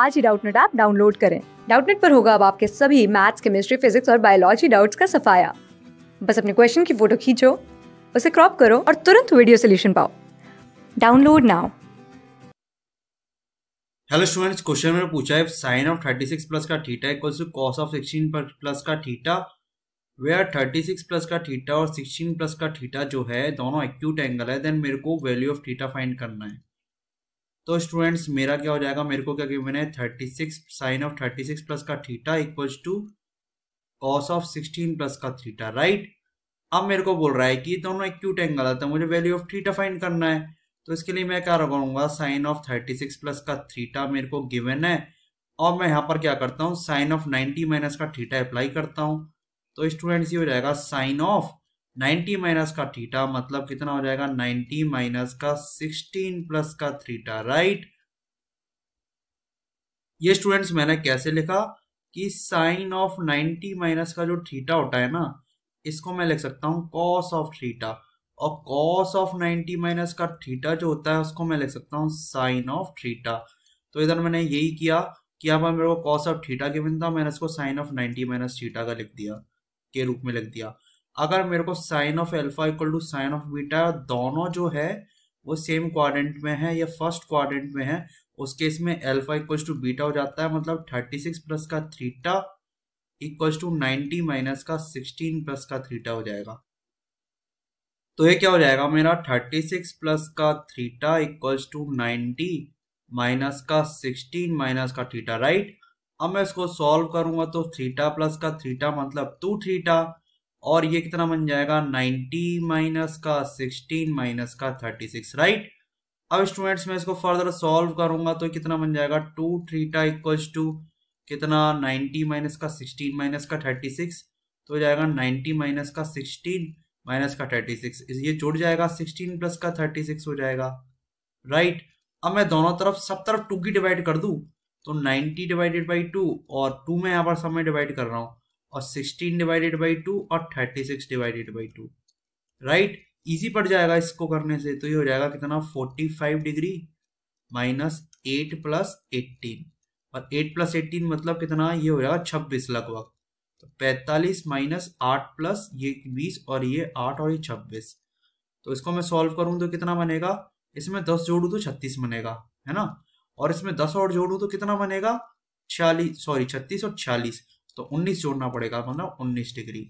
आज ही Doubtnut app download करें डाउटनेट पर होगा अब आपके सभी मैथ्स केमिस्ट्री फिजिक्स और बायोलॉजी डाउट्स का सफाया बस अपने क्वेश्चन की फोटो खींचो उसे क्रॉप करो और तुरंत वीडियो सोल्यूशन पाओ download now hello students question में पूछा है साइन ऑफ 36 प्लस का theta equals to cos of 16 plus का थीटा वेयर 36 प्लस का थीटा और 16 प्लस का थीटा जो है दोनों एक्यूट एंगल है देन मेरे को वैल्यू ऑफ थीटा फाइंड करना है तो स्टूडेंट्स मेरा क्या हो जाएगा मेरे को क्या कि मैंने thirty six sine of thirty six plus का theta equals to cos of sixteen plus का थीटा राइट अब मेरे को बोल रहा है कि दोनों एक क्यूट एंगल आता है तो मुझे वैल्यू ऑफ थीटा फाइंड करना है तो इसके लिए मैं क्या करूँगा sine of thirty six plus का थीटा मेरे को गिवन है और मैं यहाँ पर क्या करता हूँ साइन ऑफ नाइनटी माइनस का थीटा अप्लाई करता हूँ तो स्टूडेंट्स ये हो जाएगा साइन ऑफ 90 माइनस का थीटा मतलब कितना हो जाएगा 90 माइनस का 16 प्लस का थीटा राइट ये स्टूडेंट्स मैंने कैसे लिखा कि साइन ऑफ 90 माइनस का जो थीटा होता है ना इसको मैं लिख सकता हूँ कॉस ऑफ थीटा और कॉस ऑफ 90 माइनस का थीटा जो होता है उसको मैं लिख सकता हूँ साइन ऑफ थीटा तो इधर मैंने यही किया कि अब मेरे को कॉस ऑफ थीटा के बिन था मैंने इसको साइन ऑफ 90 माइनस थीटा का लिख दिया के रूप में लिख दिया अगर मेरे को sine of alpha equal to sine of beta दोनों जो है वो सेम क्वाड्रेंट में है या फर्स्ट क्वाड्रेंट में है उस केस में एल्फा इक्वल टू बीटा हो जाता है मतलब थर्टी सिक्स प्लस का थ्रीटा इक्वल टू नाइन्टी माइनस का सिक्सटीन प्लस का थ्रीटा हो जाएगा तो ये क्या हो जाएगा मेरा थर्टी सिक्स प्लस का थ्रीटा इक्वल टू नाइन्टी माइनस का सिक्सटीन माइनस का थीटा राइट अब मैं इसको सॉल्व करूंगा तो थीटा प्लस का थीटा मतलब टू थीटा और ये कितना बन जाएगा 90 माइनस का 16 माइनस का 36 राइट अब स्टूडेंट्स मैं इसको फर्दर सॉल्व करूंगा तो कितना बन जाएगा टू थ्रीटा इक्वल्स टू कितना 90 माइनस का 16 माइनस का 36 तो हो जाएगा 90 माइनस का 16 माइनस का 36 ये जुड़ जाएगा 16 प्लस का 36 हो जाएगा राइट अब मैं दोनों तरफ सब तरफ टू की डिवाइड कर दू तो नाइनटी डिवाइडेड बाई टू और टू में यहाँ पर सब में डिवाइड कर रहा हूँ और 16 डिवाइडेड बाई टू और 36 divided by two right easy पड़ जाएगा इसको करने से तो ये हो जाएगा कितना 45 degree minus eight plus eighteen और एट प्लस एट्टीन मतलब कितना ये हो जाएगा छब्बीस लगभग तो पैंतालीस माइनस आठ प्लस ये बीस और ये आठ और ये छब्बीस तो इसको मैं सॉल्व करूँ तो कितना बनेगा इसमें दस जोड़ू तो छत्तीस बनेगा है ना और इसमें दस और जोड़ू तो कितना बनेगा छियालीस सॉरी छत्तीस और छियालीस तो 19 जोड़ना पड़ेगा मतलब 19 डिग्री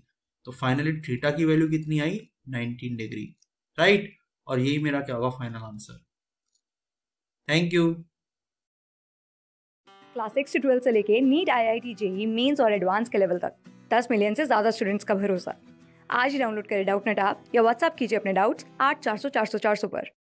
तो फाइनली थीटा की वैल्यू कितनी आई 19 डिग्री राइट और यही मेरा क्या होगा final answer thank you class six से ट्वेल्थ से लेके NEET I I T JEE mains और एडवांस के लेवल तक दस मिलियन से ज़्यादा स्टूडेंट्स का भरोसा आज ही डाउनलोड करें डाउट नेट आप या व्हाट्सअप कीजिए अपने डाउट्स आठ चार सौ चार सौ चार सौ पर